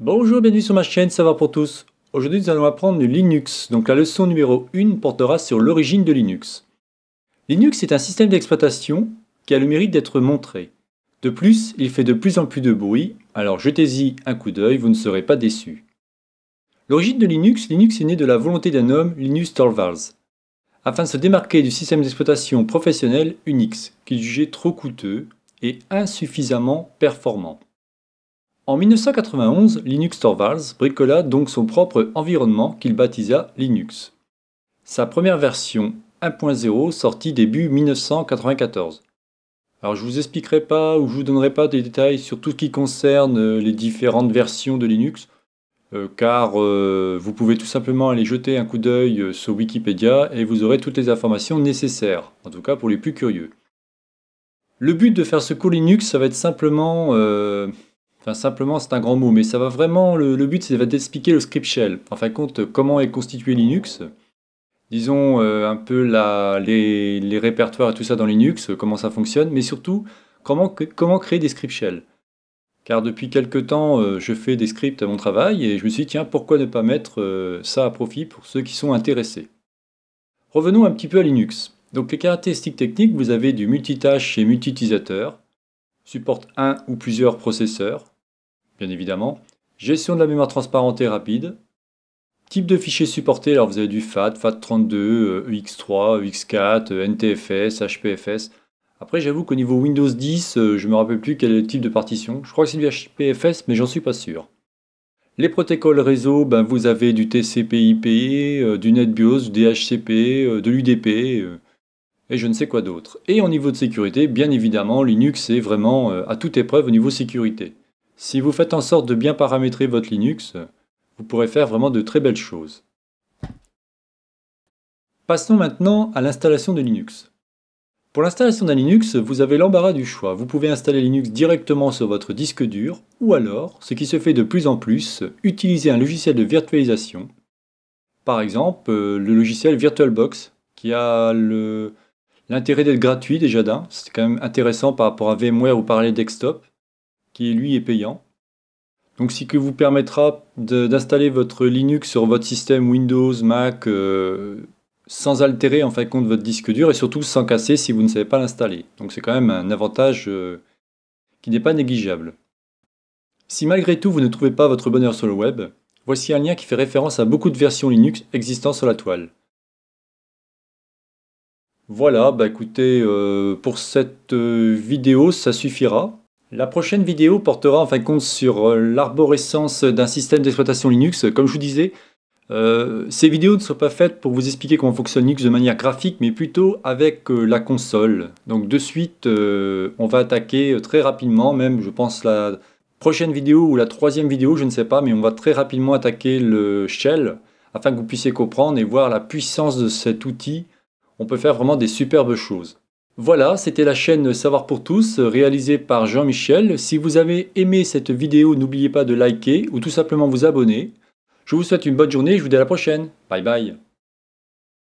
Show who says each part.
Speaker 1: Bonjour, bienvenue sur ma chaîne, ça va pour tous. Aujourd'hui nous allons apprendre Linux, donc la leçon numéro 1 portera sur l'origine de Linux. Linux est un système d'exploitation qui a le mérite d'être montré. De plus, il fait de plus en plus de bruit, alors jetez-y un coup d'œil, vous ne serez pas déçus. L'origine de Linux, Linux est né de la volonté d'un homme, Linus Torvalds, afin de se démarquer du système d'exploitation professionnel Unix, qu'il jugeait trop coûteux et insuffisamment performant. En 1991, Linux Torvalds bricola donc son propre environnement qu'il baptisa Linux. Sa première version 1.0 sortit début 1994. Alors je vous expliquerai pas ou je vous donnerai pas des détails sur tout ce qui concerne euh, les différentes versions de Linux, euh, car euh, vous pouvez tout simplement aller jeter un coup d'œil sur Wikipédia et vous aurez toutes les informations nécessaires, en tout cas pour les plus curieux. Le but de faire ce cours Linux, ça va être simplement simplement, c'est un grand mot, mais ça va vraiment. Le, but, c'est d'expliquer le script shell. En fin de compte, comment est constitué Linux Disons euh, un peu les, répertoires et tout ça dans Linux, comment ça fonctionne, mais surtout, comment, créer des script shells. Car depuis quelques temps, euh, je fais des scripts à mon travail et je me suis dit, tiens, pourquoi ne pas mettre euh, ça à profit pour ceux qui sont intéressés Revenons un petit peu à Linux. Donc, les caractéristiques techniques, vous avez du multitâche chez multi-utilisateur, supporte un ou plusieurs processeurs, bien évidemment. Gestion de la mémoire transparente et rapide. Type de fichiers supportés, alors vous avez du FAT, FAT32, EX3, EX4, NTFS, HPFS. Après, j'avoue qu'au niveau Windows 10, euh, je ne me rappelle plus quel est le type de partition. Je crois que c'est du HPFS, mais j'en suis pas sûr. Les protocoles réseau, ben vous avez du TCP/IP, euh, du NetBIOS, du DHCP, euh, de l'UDP, et je ne sais quoi d'autre. Et au niveau de sécurité, bien évidemment, Linux est vraiment à toute épreuve au niveau sécurité. Si vous faites en sorte de bien paramétrer votre Linux, vous pourrez faire vraiment de très belles choses. Passons maintenant à l'installation de Linux. Pour l'installation d'un Linux, vous avez l'embarras du choix. Vous pouvez installer Linux directement sur votre disque dur ou alors, ce qui se fait de plus en plus, utiliser un logiciel de virtualisation. Par exemple, euh, le logiciel VirtualBox qui a l'intérêt d'être gratuit déjà d'un. C'est quand même intéressant par rapport à VMware ou par les desktop qui lui est payant. Donc ce qui vous permettra d'installer votre Linux sur votre système Windows, Mac, euh, sans altérer en fin de compte votre disque dur et surtout sans casser si vous ne savez pas l'installer. Donc c'est quand même un avantage euh, qui n'est pas négligeable. Si malgré tout vous ne trouvez pas votre bonheur sur le web, voici un lien qui fait référence à beaucoup de versions Linux existant sur la toile. Voilà, bah écoutez, euh, pour cette vidéo, ça suffira. La prochaine vidéo portera en fin de compte sur euh, l'arborescence d'un système d'exploitation Linux. Comme je vous disais, euh, ces vidéos ne sont pas faites pour vous expliquer comment fonctionne Linux de manière graphique, mais plutôt avec euh, la console. Donc de suite, on va attaquer très rapidement, même je pense la prochaine vidéo ou la troisième vidéo, je ne sais pas, mais on va très rapidement attaquer le shell, afin que vous puissiez comprendre et voir la puissance de cet outil. On peut faire vraiment des superbes choses. Voilà, c'était la chaîne Savoir pour tous, réalisée par Jean-Michel. Si vous avez aimé cette vidéo, n'oubliez pas de liker ou tout simplement vous abonner. Je vous souhaite une bonne journée et je vous dis à la prochaine. Bye bye